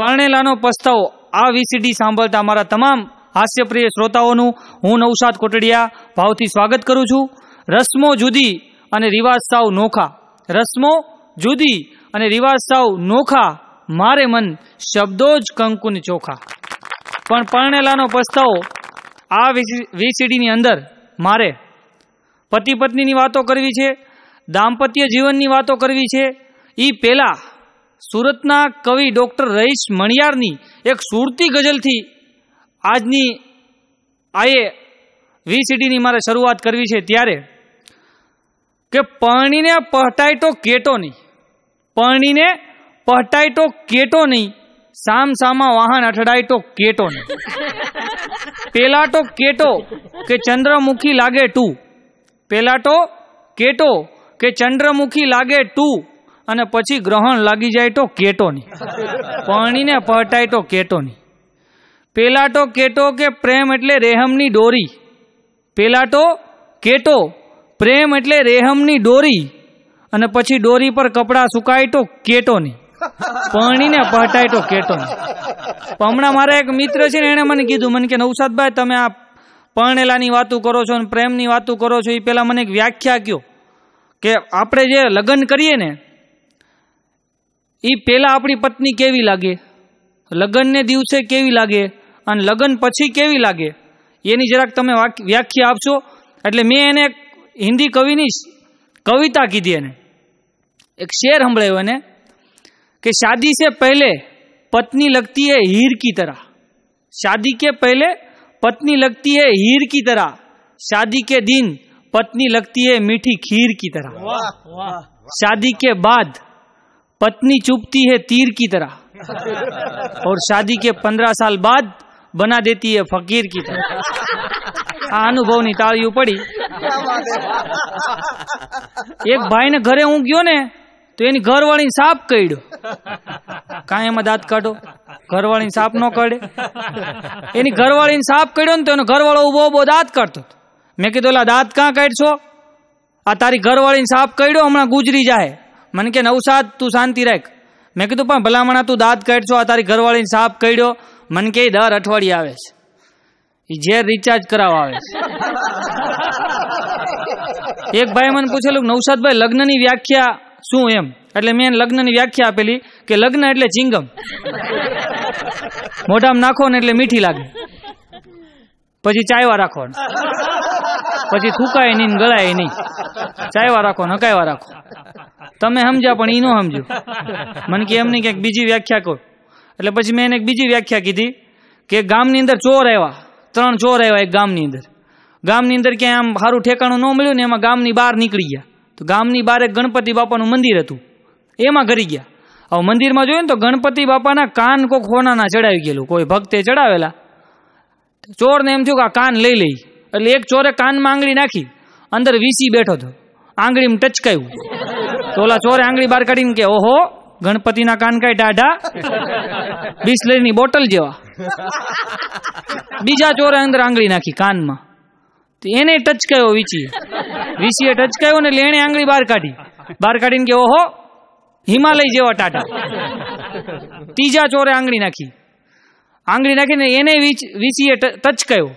પારણેલાનો પસ્તાવો આ વીસીડી સાંભળતા મારા તમામ હાસ્યપ્રિય શ્રોતાઓનું હું નવસાદ કોટડિયા ભાવથી સ્વાગત કરું છું રસમો જુદી અને રિવાજ સાવ નોખા રસમો જુદી અને રિવાજ સાવ નોખા મારે મન શબ્દો જ કંકુન ચોખા પણ પરણેલાનો પસ્તાવો આ વીસીડીની અંદર મારે પતિ પત્નીની વાતો કરવી છે દાંપત્ય જીવનની વાતો કરવી છે એ પહેલાં સુરતના કવિ ડૉક્ટર રહીશ મણિયારની એક સુરતી ગઝલથી આજની આયે વી સીડીની મારે શરૂઆત કરવી છે ત્યારે કે પરણીને પહટાય તો કેટો નહીં પરણીને પહટાય તો કેટો નહીં સામ સામા વાહન અથડાય તો કેટો નહીં પેલા તો કેટો કે ચંદ્રમુખી લાગે ટુ પેલા તો કેટો કે ચંદ્રમુખી લાગે ટુ અને પછી ગ્રહણ લાગી જાય તો કેટો નહીં પરણીને પહટાય તો કેટો નહીં પેલા તો કેટો કે પ્રેમ એટલે રેહમની ડોરી પેલા તો કેટો પ્રેમ એટલે રેહમની ડોરી અને પછી ડોરી પર કપડાં સુકાય તો કેટો નહીં પરણીને પહટાય તો કેટો નહીં હમણાં મારા એક મિત્ર છે ને એણે મને કીધું મને કે નવસાદભાઈ તમે આ પરણેલાની વાતો કરો છો અને પ્રેમની વાતો કરો છો એ પહેલાં મને એક વ્યાખ્યા કહો કે આપણે જે લગ્ન કરીએ ને એ પહેલાં આપણી પત્ની કેવી લાગે લગ્નને દિવસે કેવી લાગે અને લગ્ન પછી કેવી લાગે એની જરાક તમે વ્યાખ્યા આપશો એટલે મેં એને હિન્દી કવિની કવિતા કીધી એને એક શેર સંભળાયો એને कि शादी से पहले पत्नी लगती है हीर की तरह शादी के पहले पत्नी लगती है हीर की तरह शादी के दिन पत्नी लगती है मीठी खीर की तरह वाह, वाह, शादी के बाद પત્ની चुपती હૈ તીર કી तरह ઓર શાદી કે पंद्रह સાલ બાદ બના દેતી है ફકીર કી तरह આ અનુભવની તાળીઓ પડી એક ભાઈ ને ઘરે હું ગયો ને તો એની ઘરવાળી સાપ કડ્યો કાંઈ એમાં દાંત કાઢો ઘરવાળીને સાપ ન કાઢે એની ઘરવાળીને સાપ કાઢ્યો ને તો એનો ઘરવાળો ઉભો ઉભો દાંત કાઢતો મેં કીધું એલા દાંત કાં કાઢશો આ તારી ઘરવાળીને સાપ કાઢ્યો હમણાં ગુજરી જાય મને કે નવસાદ તું શાંતિ રાખ મેં કીધું પણ ભલામણા તું દાંત કાઢશો આ તારી ઘરવાળીને સાપ કાઢ્યો મને કે દર અઠવાડિયે આવે છે એ ઝેર રિચાર્જ કરાવવા આવે છે એક ભાઈ મને પૂછેલું નવસાદભાઈ લગ્નની વ્યાખ્યા શું એમ એટલે મેં લગ્નની વ્યાખ્યા આપેલી કે લગ્ન એટલે ચિંગમ મોઢામાં નાખો ને એટલે મીઠી લાગે પછી ચાયવા રાખો પછી થૂકાય નહીં ગળાય નહીં ચાયવા રાખો નકાયવા રાખો તમે સમજ્યા પણ એ ન સમજ્યું મને કે એમની ક્યાંક બીજી વ્યાખ્યા કહો એટલે પછી મેં એને એક બીજી વ્યાખ્યા કીધી કે ગામની અંદર ચોર આવ્યા ત્રણ ચોર આવ્યા એક ગામની અંદર ગામની અંદર ક્યાંય આમ સારું ઠેકાણું ન મળ્યું ને એમાં ગામની બહાર નીકળી ગયા તો ગામની બહાર એક ગણપતિ બાપાનું મંદિર હતું એમાં ઘરી ગયા હવે મંદિરમાં જોયું ને તો ગણપતિ બાપાના કાન કોક ખોનાના ચડાવી ગયેલું કોઈ ભક્તે ચડાવેલા ચોરને એમ થયું કે આ કાન લઈ લઈ એટલે એક ચોરે કાનમાં આંગળી નાખી અંદર વીસી બેઠો હતો આંગળીમાં ટચકાયું તો ઓલા ચોરે આંગળી બહાર કાઢીને કે ઓહો ગણપતિના કાન કાંઈ ટાઢા બિસ્લરીની બોટલ જેવા બીજા ચોરે અંદર આંગળી નાખી કાનમાં તો એને ટચકાયો વીચી વીસીએ ટચકાયો ને લેણે આંગળી બહાર કાઢી બહાર કાઢીને કે ઓહો હિમાલય જેવા ટાટા ત્રીજા ચોરે આંગળી નાખી આંગળી નાખીને એને વીસીએ ટચ કર્યો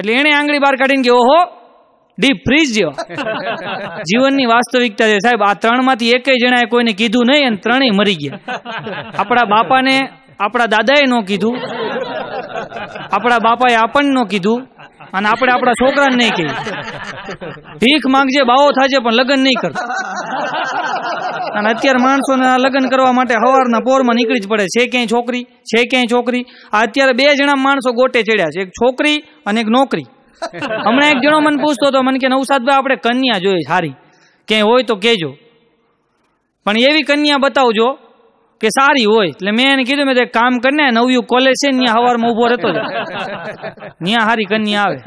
એટલે એણે આંગળી બહાર કાઢીને કે ઓહો ડીપ ફ્રીજ જેવા જીવનની વાસ્તવિકતા છે સાહેબ આ ત્રણમાંથી એકેય જણાએ કોઈને કીધું નહીં અને ત્રણેય મરી ગયા આપણા બાપાને આપણા દાદાએ ન કીધું આપણા બાપાએ આપણને ન કીધું અને આપણે આપણા છોકરાને નહીં કહ્યું ભીખ માંગજે બાવો થાજે પણ લગ્ન નહીં કર અને અત્યારે માણસોને લગ્ન કરવા માટે હવારના પોરમાં નીકળી જ પડે છે ક્યાંય છોકરી છે ક્યાંય છોકરી આ અત્યારે બે જણા માણસો ગોટે ચડ્યા છે એક છોકરી અને એક નોકરી હમણાં એક જણો મને પૂછતો હતો મને કે નવસાદભાઈ આપણે કન્યા જોઈએ સારી ક્યાંય હોય તો કહેજો પણ એવી કન્યા બતાવજો કે સારી હોય એટલે મેં એને કીધું મેં કામ કરીને નવ્યું કોલેજ છે ત્યાં હવારમાં ઉભો રહેતો ત્યાં હારી કન્યા આવે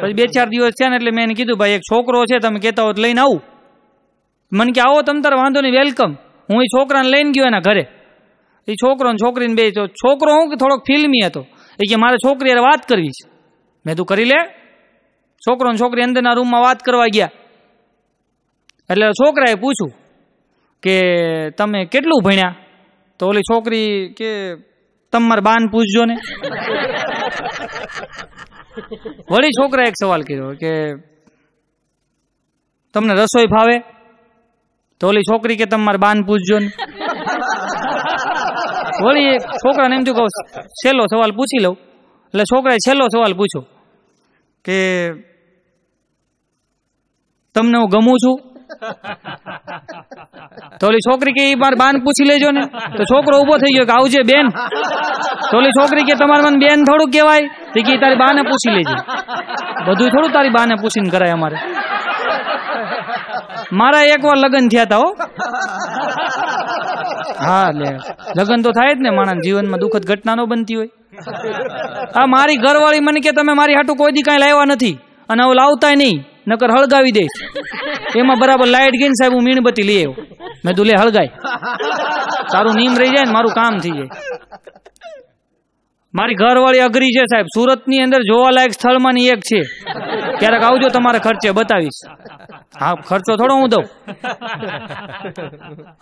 પછી બે ચાર દિવસ થયા ને એટલે મેં એને કીધું ભાઈ એક છોકરો છે તમે કહેતા હો લઈને આવું મને કે આવો તમ તારે વાંધો નહીં વેલકમ હું એ છોકરાને લઈને ગયો એના ઘરે એ છોકરો ને છોકરીને બે છોકરો હું કે થોડોક ફિલ્મી હતો એ કે મારે છોકરી વાત કરવી છે મેં તું કરી લે છોકરો ને છોકરી અંદરના રૂમમાં વાત કરવા ગયા એટલે છોકરાએ પૂછ્યું કે તમે કેટલું ભણ્યા તો ઓલી છોકરી કે તમારે બાન પૂછજો ને વળી છોકરાએ એક સવાલ કર્યો કે તમને રસોઈ ફાવે તો ઓલી છોકરી કે તમારે બાન પૂછજો ને વળી છોકરાને એમ થયું કહું છેલ્લો સવાલ પૂછી લઉં એટલે છોકરાએ છેલ્લો સવાલ પૂછ્યો કે તમને હું ગમું છું તોલી છોકરી કે માર બાન પૂછી લેજો ને તો છોકરો ઉભો થઈ ગયો કે આવજે બેન તો છોકરી કે તમારે મને બેન થોડું કહેવાય તે કે તારી બાને પૂછી લેજે બધું થોડું તારી બાને પૂછીને કરાય અમારે મારા એક વાર લગ્ન થયા હતા હો હા લે લગ્ન તો થાય જ ને માણસ જીવનમાં દુઃખદ ઘટના ન બનતી હોય આ મારી ઘરવાળી મને કે તમે મારી હાટું કોઈ દી કઈ લાવ્યા નથી અને હું લાવતા નહીં નકર હળગાવી દે એમાં બરાબર લાઇટ ગઈ સાહેબ હું મીણબત્તી લઈ આવ્યો મેં તું લે હળગાય તારું નીમ રહી જાય ને મારું કામ થઈ જાય મારી ઘરવાળી અઘરી છે સાહેબ સુરત ની અંદર જોવાલાયક માં એક છે ક્યારેક આવજો તમારે ખર્ચે બતાવીશ હા ખર્ચો થોડો હું દઉં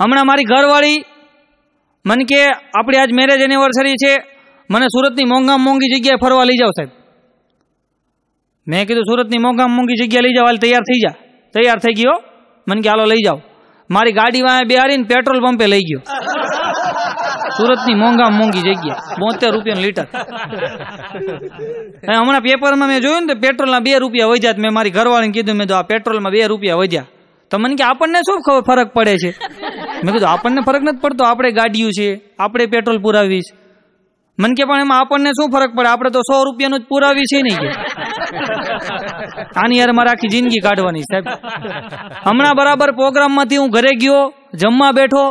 હમણાં મારી ઘરવાળી મન કે આપણી આજ મેરેજ એનિવર્સરી છે મને સુરતની મોંઘામ મોંઘી જગ્યાએ ફરવા લઈ જાઓ સાહેબ મેં કીધું સુરતની મોંઘામ મોંઘી જગ્યાએ લઈ જાઓ હાલ તૈયાર થઈ જા તૈયાર થઈ ગયો મને કે હાલો લઈ જાઓ મારી ગાડીમાં બિહારીને પેટ્રોલ પંપે લઈ ગયો સુરતની મોંઘા મોંઘી જગ્યા બોતેર રૂપિયા લીટર હમણાં પેપરમાં મેં જોયું ને પેટ્રોલના બે રૂપિયા વધ્યા મેં મારી ઘરવાળીને કીધું મેં તો આ પેટ્રોલમાં બે રૂપિયા વધ્યા તો મને કે આપણને શું ખબર ફરક પડે છે મેં કીધું આપણને ફરક નથી પડતો આપણે ગાડીયું છે આપણે પેટ્રોલ પુરાવીશ મન કે પણ એમાં આપણને શું ફરક પડે આપણે તો સો રૂપિયાનું જ પુરાવી છે નહીં આની યાર મારે આખી જિંદગી કાઢવાની સાહેબ હમણાં બરાબર પ્રોગ્રામમાંથી હું ઘરે ગયો જમવા બેઠો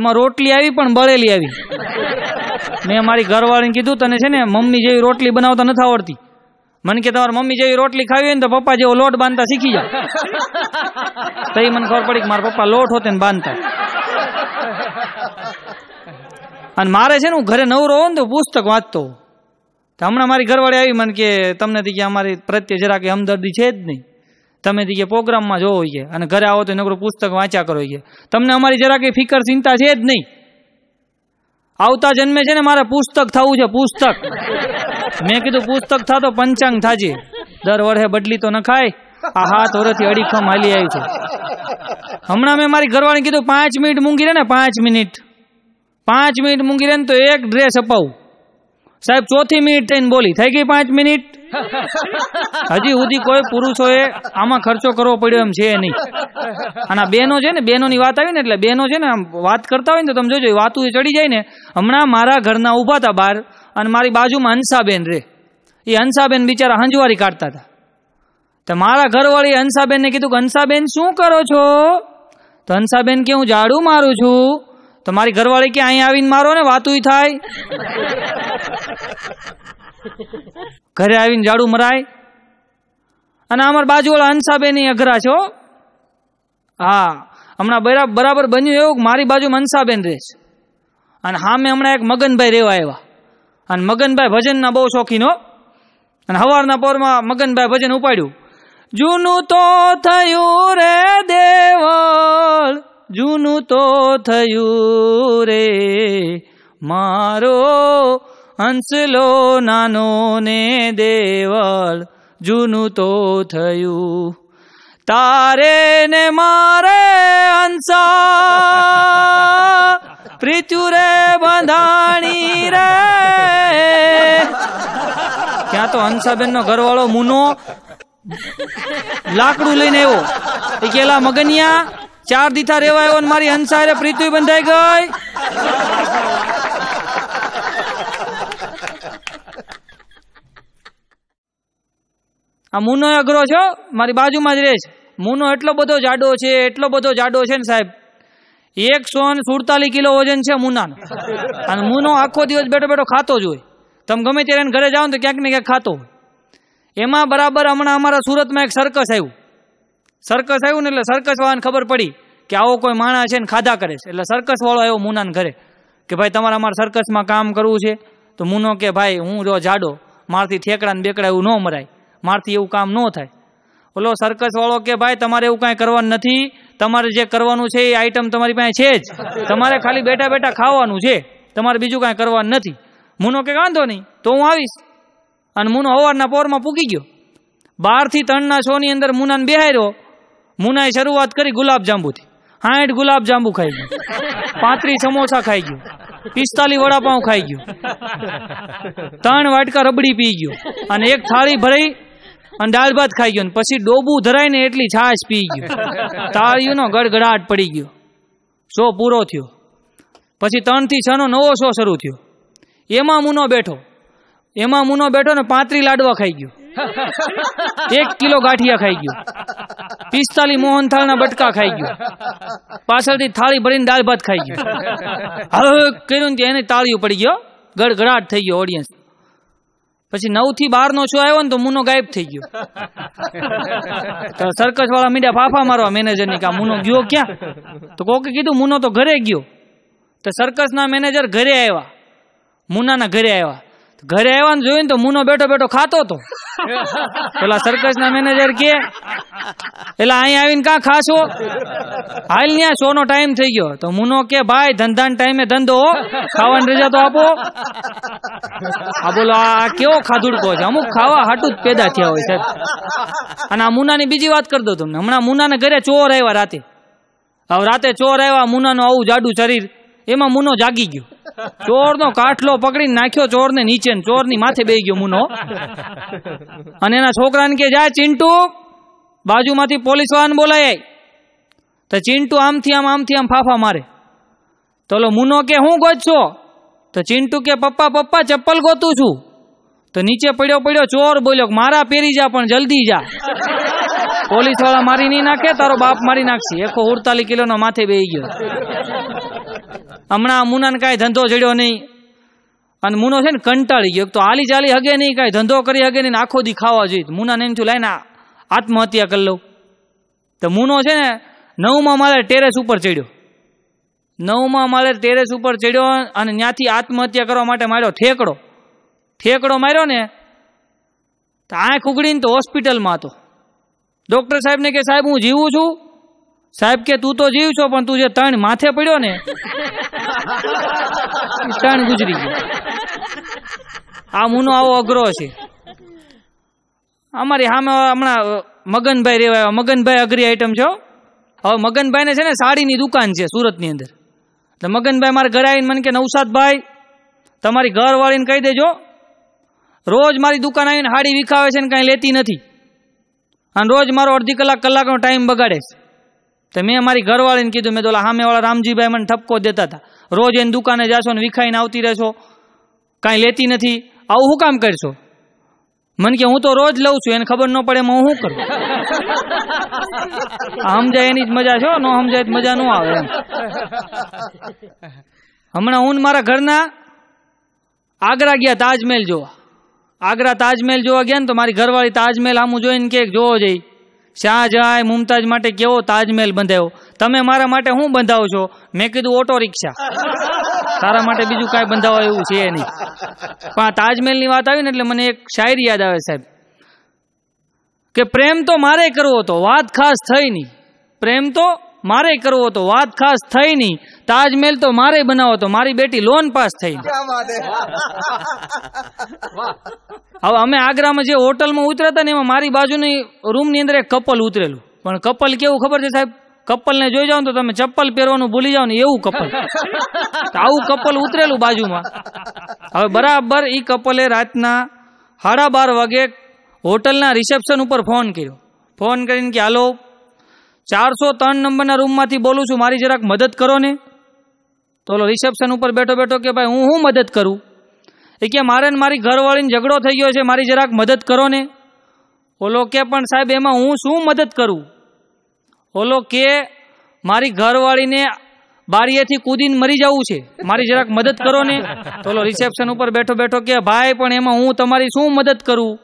એમાં રોટલી આવી પણ બળેલી આવી મેં મારી ઘરવાળીને કીધું તને છે ને મમ્મી જેવી રોટલી બનાવતા નથી આવડતી મન કે તમારી મમ્મી જેવી રોટલી ખાવી હોય ને તો પપ્પા જેવો લોટ બાંધતા શીખી જાઓ તો મને ખબર પડી કે મારા પપ્પા લોટ હોતે ને બાંધતા અને મારે છે ને હું ઘરે નવરો હોઉં ને તો પુસ્તક વાંચતો તો હમણાં મારી ઘરવાળી આવી મને કે તમને થી કે અમારી પ્રત્યે જરા કે હમદર્દી છે જ નહીં તમે થી કે પ્રોગ્રામમાં જોવો કે અને ઘરે આવો તો નકરું પુસ્તક વાંચ્યા કરો કે તમને અમારી જરા કે ફિકર ચિંતા છે જ નહીં આવતા જન્મે છે ને મારે પુસ્તક થવું છે પુસ્તક મેં કીધું પુસ્તક થતો પંચાંગ થાજે દર વર્ષે બદલી તો ન ખાય આ હાથ વર્ષથી અડીખમ હાલી આવી છે હમણાં મેં મારી ઘરવાળી કીધું પાંચ મિનિટ મૂંગી રહે ને પાંચ મિનિટ પાંચ મિનિટ મૂકી દે ને તો એક ડ્રેસ અપાવું સાહેબ ચોથી મિનિટ થઈને બોલી થઈ ગઈ પાંચ મિનિટ હજી સુધી કોઈ પુરુષોએ આમાં ખર્ચો કરવો પડ્યો એમ છે નહીં અને બેનો છે ને બેનોની વાત આવી ને એટલે બેનો છે ને આમ વાત કરતા હોય ને તો તમે જોજો એ ચડી જાય ને હમણાં મારા ઘરના ઉભા હતા બહાર અને મારી બાજુમાં હંસાબેન રે એ હંસાબેન બિચારા હંજવારી કાઢતા હતા તો મારા ઘરવાળી હંસાબેનને કીધું કે હંસાબેન શું કરો છો તો હંસાબેન કે હું ઝાડુ મારું છું તમારી ઘરવાળી કે અહીંયા આવીને મારો ને વાતું થાય ઘરે આવીને ઝાડુ મરાય અને અમાર બાજુવાળા ઓલા હંસાબેન અઘરા છો હા હમણાં બરાબર બન્યું એવું મારી બાજુ મનસાબેન રહે છે અને હામે હમણાં એક મગનભાઈ રહેવા આવ્યા અને મગનભાઈ ભજનના બહુ શોખીનો અને હવારના પોરમાં મગનભાઈ ભજન ઉપાડ્યું જૂનું તો થયું રે દેવળ જૂનું તો થયું રે મારો હંસલો નાનો ને દેવળ જૂનું તો થયું તારે ને મારે હંસા પ્રિચુરે બંધાણી રે ક્યાં તો હંસાબેન નો ઘરવાળો મુનો લાકડું લઈને આવ્યો એ કેલા મગનિયા ચાર દીથા રેવા આવ્યો મારી હંસારે પ્રીતિ બંધાઈ ગઈ આ મુનો અઘરો છો મારી બાજુમાં જ રહે છે મુનો એટલો બધો જાડો છે એટલો બધો જાડો છે ને સાહેબ એકસો ને સુડતાલીસ કિલો વજન છે મુનાનો અને મુનો આખો દિવસ બેઠો બેઠો ખાતો જ હોય તમે ગમે ત્યારે ઘરે જાઓ ને તો ક્યાંક ને ક્યાંક ખાતો એમાં બરાબર હમણાં અમારા સુરતમાં એક સર્કસ આવ્યું સર્કસ આવ્યું ને એટલે સર્કસ વાળાને ખબર પડી કે આવો કોઈ માણસ છે ને ખાધા કરે છે એટલે સર્કસ વાળો આવ્યો મુનાને ઘરે કે ભાઈ તમારે અમારે સર્કસમાં કામ કરવું છે તો મુનો કે ભાઈ હું જો જાડો મારથી ઠેકડા બેકડા એવું ન મરાય મારથી એવું કામ ન થાય ઓલો સર્કસ વાળો કે ભાઈ તમારે એવું કાંઈ કરવાનું નથી તમારે જે કરવાનું છે એ આઈટમ તમારી પાસે છે જ તમારે ખાલી બેઠા બેઠા ખાવાનું છે તમારે બીજું કાંઈ કરવાનું નથી મુનો કે વાંધો નહીં તો હું આવીશ અને મુનો હવારના પોરમાં પૂકી ગયો બારથી ત્રણના શોની અંદર મુનાને બેહાર્યો મુનાએ શરૂઆત કરી ગુલાબજાંબુથી સાઠ ગુલાબજાંબુ ખાઈ ગયું પાંત્રીસ સમોસા ખાઈ ગયું પિસ્તાલી વડાપાઉં ખાઈ ગયું ત્રણ વાટકા રબડી પી ગયું અને એક થાળી ભરાઈ અને દાળ ભાત ખાઈ ગયો પછી ડોબું ધરાઈને એટલી છાશ પી ગયો તાળીયું નો ગડગડાટ પડી ગયો શો પૂરો થયો પછી ત્રણ થી છ નો નવો શો શરૂ થયો એમાં મુનો બેઠો એમાં મુનો બેઠો ને પાંત્રી લાડવા ખાઈ ગયો એક કિલો ગાંઠિયા ખાઈ ગયું પિસ્તાલી મોહનથાળ ના બટકા ખાઈ ગયું પાછળથી થાળી ભરીને દાળ ભાત ખાઈ ગયું હવે કર્યું ત્યાં એને તાળીઓ પડી ગયો ગડગડાટ થઈ ગયો ઓડિયન્સ પછી નવ થી બાર નો છો આવ્યો ને તો મુનો ગાયબ થઈ ગયો સરકસ વાળા મીડિયા ફાફા મારવા મેનેજર ની કા મુનો ગયો ક્યાં તો કોકે કીધું મુનો તો ઘરે ગયો તો સરકસ ના મેનેજર ઘરે આવ્યા મુનાના ઘરે આવ્યા ઘરે આવ્યા ને જોયું તો મુનો બેઠો બેઠો ખાતો હતો પેલા સર્કસ ના મેનેજર કે એટલે અહીં આવીને કાં ખાશો હાલ ન્યા શો નો ટાઈમ થઈ ગયો તો મુનો કે ભાઈ ધંધા ટાઈમે ધંધો ખાવાની રજા તો આપો આ બોલો આ કેવો ખાધુડકો છે અમુક ખાવા હાટું જ પેદા થયા હોય સાહેબ અને આ મુનાની બીજી વાત કરી દો તમને હમણાં મુના મુનાને ઘરે ચોર આવ્યા રાતે હવે રાતે ચોર આવ્યા મુનાનું આવું જાડું શરીર એમાં મુનો જાગી ગયો ચોરનો કાટલો પકડીને નાખ્યો ચોરને નીચે ચોરની માથે બે ગયો મુનો અને એના છોકરાને કે જાય ચિંટુ બાજુમાંથી પોલીસ વાહન બોલાય તો ચિંટુ આમથી આમ આમથી આમ ફાફા મારે તો મુનો કે હું ગોતશો તો ચિંટુ કે પપ્પા પપ્પા ચપ્પલ ગોતું છું તો નીચે પડ્યો પડ્યો ચોર બોલ્યો મારા પહેરી જા પણ જલ્દી જા પોલીસ વાળા મારી નહીં નાખે તારો બાપ મારી નાખશે એકસો ઉડતાલીસ કિલોનો માથે બે ગયો હમણાં મુનાને કાંઈ ધંધો જડ્યો નહીં અને મુનો છે ને કંટાળી ગયો તો હાલી ચાલી હગે નહીં કાંઈ ધંધો કરી હગે નહીં આખો દી જોઈએ મુનાને એમથી થયું આત્મહત્યા કરી લઉં તો મુનો છે ને નવમાં મારે ટેરેસ ઉપર ચડ્યો નવમાં મારે ટેરેસ ઉપર ચડ્યો અને ત્યાંથી આત્મહત્યા કરવા માટે માર્યો ઠેકડો ઠેકડો માર્યો ને તો આંખ ઉગડીને તો હોસ્પિટલમાં હતો ડૉક્ટર સાહેબને કે સાહેબ હું જીવું છું સાહેબ કે તું તો જીવ છો પણ તું જે તણ માથે પડ્યો ને ત્રણ ગુજરી ગયું આ મુનો આવો અઘરો છે અમારી સામે હમણાં મગનભાઈ રેવાય મગનભાઈ અઘરી આઈટમ છો હવે મગનભાઈને છે ને સાડીની દુકાન છે સુરતની અંદર તો મગનભાઈ મારે ઘરે આવીને મને કે નવસાદભાઈ તમારી ઘરવાળીને કહી દેજો રોજ મારી દુકાન આવીને સાડી વિખાવે છે ને કાંઈ લેતી નથી અને રોજ મારો અડધી કલાક કલાકનો ટાઈમ બગાડે છે તો મેં અમારી ઘરવાળીને કીધું મેં તો સામેવાળા રામજીભાઈ મને ઠપકો દેતા હતા રોજ એની દુકાને જાશો ને વિખાઈને આવતી રહેશો કાંઈ લેતી નથી આવું હું કામ કરશો મને કે હું તો રોજ લઉં છું એને ખબર ન પડે એમાં હું કરું સમજાય એની જ મજા છે ન સમજાય મજા ન આવે એમ હમણાં હું મારા ઘરના આગ્રા ગયા તાજમહેલ જોવા આગ્રા તાજમહેલ જોવા ગયા ને તો મારી ઘરવાળી તાજમહેલ આમ જોઈને કે જોવો જઈ શાહજહાં મુમતાજ માટે કેવો તાજમહેલ બંધાયો તમે મારા માટે શું બંધાવો છો મેં કીધું ઓટો રિક્ષા તારા માટે બીજું કાંઈ બંધાવો એવું છે નહીં પણ આ તાજમહેલની વાત આવી ને એટલે મને એક શાયરી યાદ આવે સાહેબ કે પ્રેમ તો મારે કરવો હતો વાત ખાસ થઈ નહીં પ્રેમ તો મારે કરવો હતો વાત ખાસ થઈ નહીં તાજમહેલ તો મારે બનાવો તો મારી બેટી લોન પાસ થઈ હવે અમે આગ્રામાં જે હોટલમાં ઉતર્યા હતા ને એમાં મારી બાજુની રૂમની અંદર એક કપલ ઉતરેલું પણ કપલ કેવું ખબર છે સાહેબ કપલને જોઈ જાવ તો તમે ચપ્પલ પહેરવાનું ભૂલી જાવ ને એવું કપલ આવું કપલ ઉતરેલું બાજુમાં હવે બરાબર એ કપલે રાતના સાડા બાર વાગે હોટલના રિસેપ્શન ઉપર ફોન કર્યો ફોન કરીને કે હાલો ચારસો ત્રણ નંબરના રૂમમાંથી બોલું છું મારી જરાક મદદ કરો ને તો ઓલો રિસેપ્શન ઉપર બેઠો બેઠો કે ભાઈ હું હું મદદ કરું એ કે મારે મારી ઘરવાળીને ઝઘડો થઈ ગયો છે મારી જરાક મદદ કરો ને ઓલો કે પણ સાહેબ એમાં હું શું મદદ કરું ઓલો કે મારી ઘરવાળીને બારીએથી કૂદીને મરી જવું છે મારી જરાક મદદ કરો ને તો ઓલો રિસેપ્શન ઉપર બેઠો બેઠો કે ભાઈ પણ એમાં હું તમારી શું મદદ કરું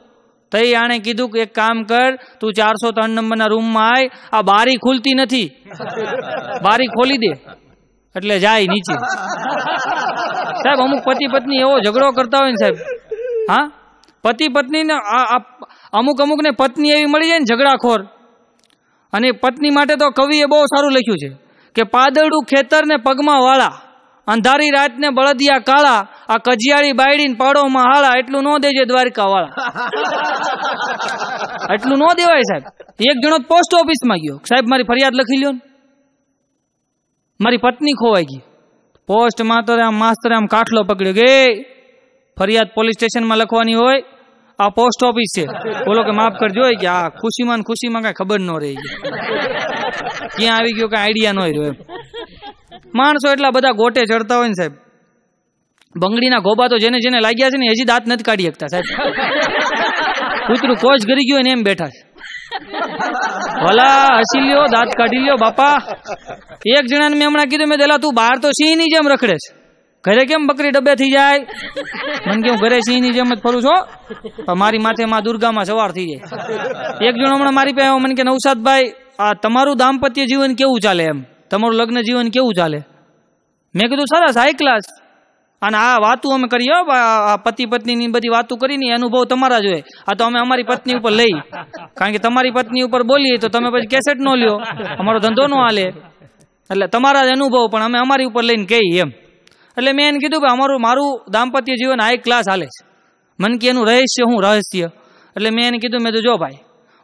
તો આણે કીધું કે એક કામ કર તું ચારસો ત્રણ નંબરના રૂમમાં આય આ બારી ખુલતી નથી બારી ખોલી દે એટલે જાય નીચે સાહેબ અમુક પતિ પત્ની એવો ઝઘડો કરતા હોય ને સાહેબ હા પતિ પત્નીને અમુક અમુકને પત્ની એવી મળી જાય ને ઝઘડાખોર અને પત્ની માટે તો કવિએ બહુ સારું લખ્યું છે કે પાદરડું ખેતર ને પગમાં વાળા અંધારી રાત ને બળદિયા કાળા આ કજિયાળી બાયડીને પાડોમાં હાળા એટલું નો દેજે દ્વારિકા વાળા એટલું નો દેવાય સાહેબ એક જણો પોસ્ટ ઓફિસ ઓફિસમાં ગયો સાહેબ મારી ફરિયાદ લખી લ્યો મારી પત્ની ખોવાઈ ગઈ પોસ્ટ તો આમ માસ્તરે આમ કાઠલો પકડ્યો કે ફરિયાદ પોલીસ સ્ટેશનમાં લખવાની હોય આ પોસ્ટ ઓફિસ છે બોલો કે માફ કરજો કે આ ખુશીમાં ખુશીમાં કઈ ખબર ન રહી ગઈ ક્યાં આવી ગયો કઈ આઈડિયા ન રહ્યો એમ માણસો એટલા બધા ગોટે ચડતા હોય ને સાહેબ બંગડીના ગોબા તો જેને જેને લાગ્યા છે ને હજી દાંત નથી કાઢી શકતા સાહેબ કૂતરું કોચ કરી ગયું ને એમ બેઠા છે ભલા હસી લ્યો દાંત કાઢી લ્યો બાપા એક જણાને મેં હમણાં કીધું મેં દેલા તું બહાર તો સિંહ ની જેમ રખડે છે ઘરે કેમ બકરી ડબ્બે થઈ જાય મને કે હું ઘરે ની જેમ જ ફરું છો મારી માથે માં દુર્ગામાં સવાર થઈ જાય એક જણ હમણાં મારી પાસે મને કે નવસાદભાઈ આ તમારું દાંપત્ય જીવન કેવું ચાલે એમ તમારું લગ્ન જીવન કેવું ચાલે મેં કીધું સરસ હાઈ ક્લાસ અને આ વાતું અમે કરીએ આ પતિ પત્નીની બધી વાતો કરીને અનુભવ તમારા જ હોય આ તો અમે અમારી પત્ની ઉપર લઈ કારણ કે તમારી પત્ની ઉપર બોલીએ તો તમે પછી કેસેટ નો લ્યો અમારો ધંધો નો હાલે એટલે તમારા જ અનુભવ પણ અમે અમારી ઉપર લઈને કહીએ એમ એટલે મેં એને કીધું કે અમારું મારું દાંપત્ય જીવન હાઈ ક્લાસ હાલે છે મને કે એનું રહસ્ય હું રહસ્ય એટલે મેં એને કીધું મેં તો જો ભાઈ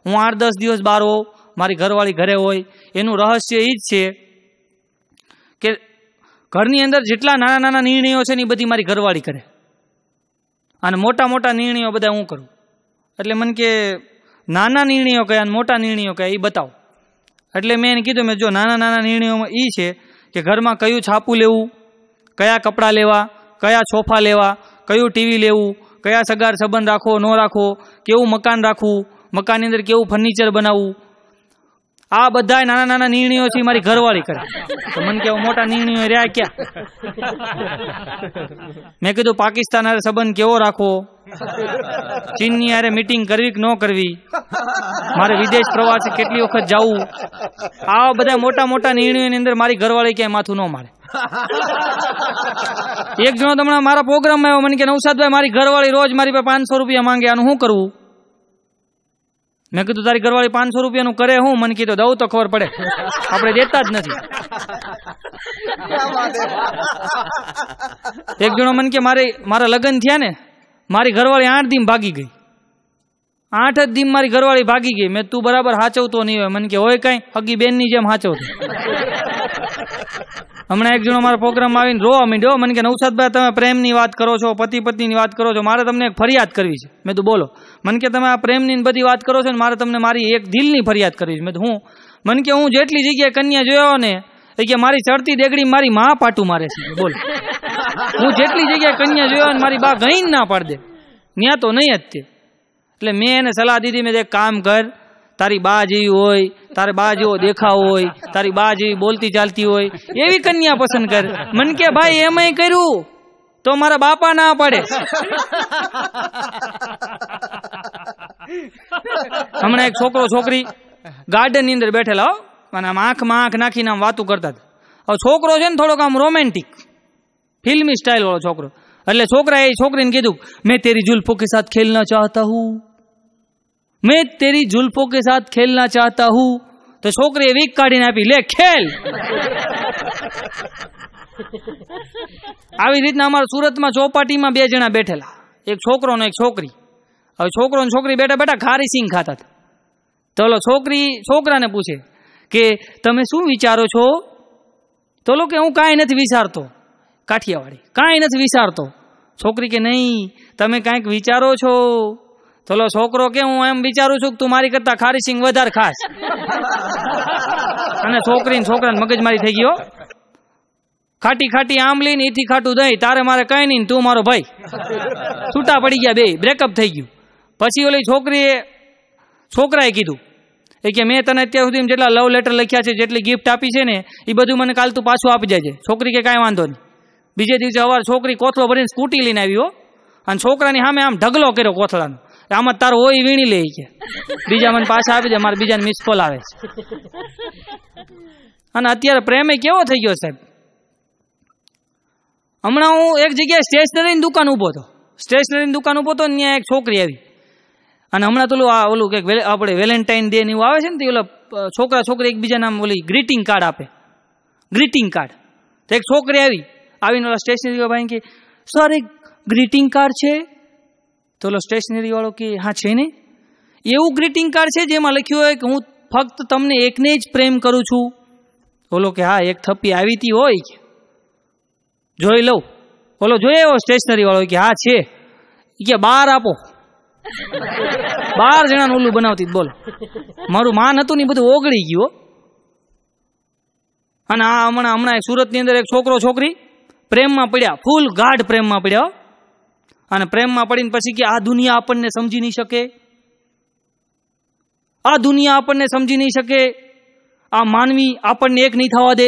હું આઠ દસ દિવસ બાર હોઉં મારી ઘરવાળી ઘરે હોય એનું રહસ્ય એ જ છે કે ઘરની અંદર જેટલા નાના નાના નિર્ણયો છે ને એ બધી મારી ઘરવાળી કરે અને મોટા મોટા નિર્ણયો બધા હું કરું એટલે મને કે નાના નિર્ણયો કયા અને મોટા નિર્ણયો કયા એ બતાવો એટલે મેં એને કીધું મેં જો નાના નાના નિર્ણયોમાં એ છે કે ઘરમાં કયું છાપું લેવું કયા કપડાં લેવા કયા સોફા લેવા કયું ટીવી લેવું કયા સગાર સંબંધ રાખવો ન રાખવો કેવું મકાન રાખવું મકાનની અંદર કેવું ફર્નિચર બનાવવું આ બધા નાના નાના નિર્ણયો છે મારી ઘરવાળી કરે તો મને કેવો મોટા નિર્ણયો રહ્યા ક્યાં મેં કીધું પાકિસ્તાન હારે સંબંધ કેવો રાખવો ચીનની હારે મિટિંગ કરવી કે ન કરવી મારે વિદેશ પ્રવાસે કેટલી વખત જવું આ બધા મોટા મોટા નિર્ણયોની અંદર મારી ઘરવાળી ક્યાંય માથું ન મારે એક જણો તમને મારા પ્રોગ્રામમાં આવ્યો મને કે નવસાદભાઈ મારી ઘરવાળી રોજ મારી પાસે પાંચસો રૂપિયા માંગે આનું શું કરવું મેં કીધું તારી ઘરવાળી પાંચસો રૂપિયાનું કરે હું મને કીધું દઉં તો ખબર પડે આપણે દેતા જ નથી એક જણો મને કે મારે મારા લગ્ન થયા ને મારી ઘરવાળી આઠ દીમ ભાગી ગઈ આઠ જ દિમ મારી ઘરવાળી ભાગી ગઈ મેં તું બરાબર હાચવતો નહીં હોય મને કે હોય કાંઈ હગી ની જેમ હાચવતો હમણાં એક જણો મારા પ્રોગ્રામમાં આવીને રોવા માંડ્યો મને કે નવસાદભાઈ તમે પ્રેમની વાત કરો છો પતિ પત્નીની વાત કરો છો મારે તમને એક ફરિયાદ કરવી છે મેં તો બોલો મને કે તમે આ પ્રેમની બધી વાત કરો છો ને મારે તમને મારી એક દિલની ફરિયાદ કરવી છે મેં હું મને કે હું જેટલી જગ્યાએ કન્યા જોયો ને એ કે મારી ચડતી દેગડી મારી મા પાટું મારે છે બોલ હું જેટલી જગ્યાએ કન્યા જોયો ને મારી બા ગઈ ના પાડ દે ત્યાં તો નહીં જ તે એટલે મેં એને સલાહ દીધી મેં કામ કર તારી બા જેવી હોય તારે બા જેવો દેખાવ હોય તારી બા જેવી બોલતી ચાલતી હોય એવી કન્યા પસંદ કર મન કે ભાઈ એમય કર્યું તો મારા બાપા ના પડે હમણાં એક છોકરો છોકરી ગાર્ડન ની અંદર બેઠેલા હો અને આમ આંખમાં આંખ નાખીને આમ વાતું કરતા હતા હવે છોકરો છે ને થોડોક આમ રોમેન્ટિક ફિલ્મી સ્ટાઇલ વાળો છોકરો એટલે છોકરાએ છોકરીને કીધું મેં તેરી જુલ્ફો કે સાથ ખેલના ચાહતા હું મેં તેરી जुल्फों के साथ ખેલના ચાહતા હું તો છોકરીએ વીક કાઢીને આપી લે ખેલ આવી રીતના અમારા સુરતમાં ચોપાટીમાં બે જણા બેઠેલા એક છોકરો ને એક છોકરી હવે છોકરો ને છોકરી બેઠા બેઠા ખારી સિંગ ખાતા હતા તો ઓલો છોકરી છોકરાને પૂછે કે તમે શું વિચારો છો તો ઓલો કે હું કાંઈ નથી વિચારતો કાઠિયાવાડી કાંઈ નથી વિચારતો છોકરી કે નહીં તમે કાંઈક વિચારો છો ચલો છોકરો કે હું એમ વિચારું છું કે તું મારી કરતા ખારી સિંગ વધારે ખાસ અને છોકરી છોકરાને મગજમારી થઈ ગયો ખાટી ખાટી આંબલી ને એથી ખાટું દહીં તારે મારે કઈ નહીં તું મારો ભાઈ છૂટા પડી ગયા બે બ્રેકઅપ થઈ ગયું પછી ઓલી છોકરીએ છોકરાએ કીધું એ કે મેં તને અત્યાર સુધી જેટલા લવ લેટર લખ્યા છે જેટલી ગિફ્ટ આપી છે ને એ બધું મને કાલ તું પાછું આપી જાય છે છોકરી કે કાંઈ વાંધો નહીં બીજે દિવસે અવાર છોકરી કોથળો ભરીને સ્કૂટી લઈને આવ્યો અને છોકરાની સામે આમ ઢગલો કર્યો કોથળાનો આમાં તારો હોય વીણી લે કે બીજા મને પાછા આપી દે મારા બીજાને મિસ કોલ આવે છે અને અત્યારે પ્રેમે કેવો થઈ ગયો સાહેબ હમણાં હું એક જગ્યાએ સ્ટેશનરીની દુકાન ઊભો હતો સ્ટેશનરીની દુકાન ઊભો હતો ત્યાં એક છોકરી આવી અને હમણાં તો આ ઓલું કંઈક આપણે વેલેન્ટાઇન ડે ને એવું આવે છે ને તે ઓલા છોકરા છોકરી એકબીજાના ઓલી ગ્રીટિંગ કાર્ડ આપે ગ્રીટિંગ કાર્ડ તો એક છોકરી આવી આવીને ઓલા સ્ટેશનરી ભાઈ કે સર એક ગ્રીટિંગ કાર્ડ છે તો ઓલો સ્ટેશનરીવાળો કે હા છે ને એવું ગ્રીટિંગ કાર્ડ છે જેમાં લખ્યું હોય કે હું ફક્ત તમને એકને જ પ્રેમ કરું છું ઓલો કે હા એક થપ્પી આવી હતી હોય જોઈ લઉં ઓલો જોઈએ એવો સ્ટેશનરીવાળો કે હા છે કે બાર આપો બાર જણાનું ઓલું બનાવતી બોલો મારું માન હતું ને બધું ઓગળી ગયું અને આ હમણાં હમણાં સુરતની અંદર એક છોકરો છોકરી પ્રેમમાં પડ્યા ફૂલ ગાઢ પ્રેમમાં પડ્યા અને પ્રેમમાં પડીને પછી કે આ દુનિયા આપણને સમજી નહીં શકે આ દુનિયા આપણને સમજી નહીં શકે આ માનવી આપણને એક નહીં થવા દે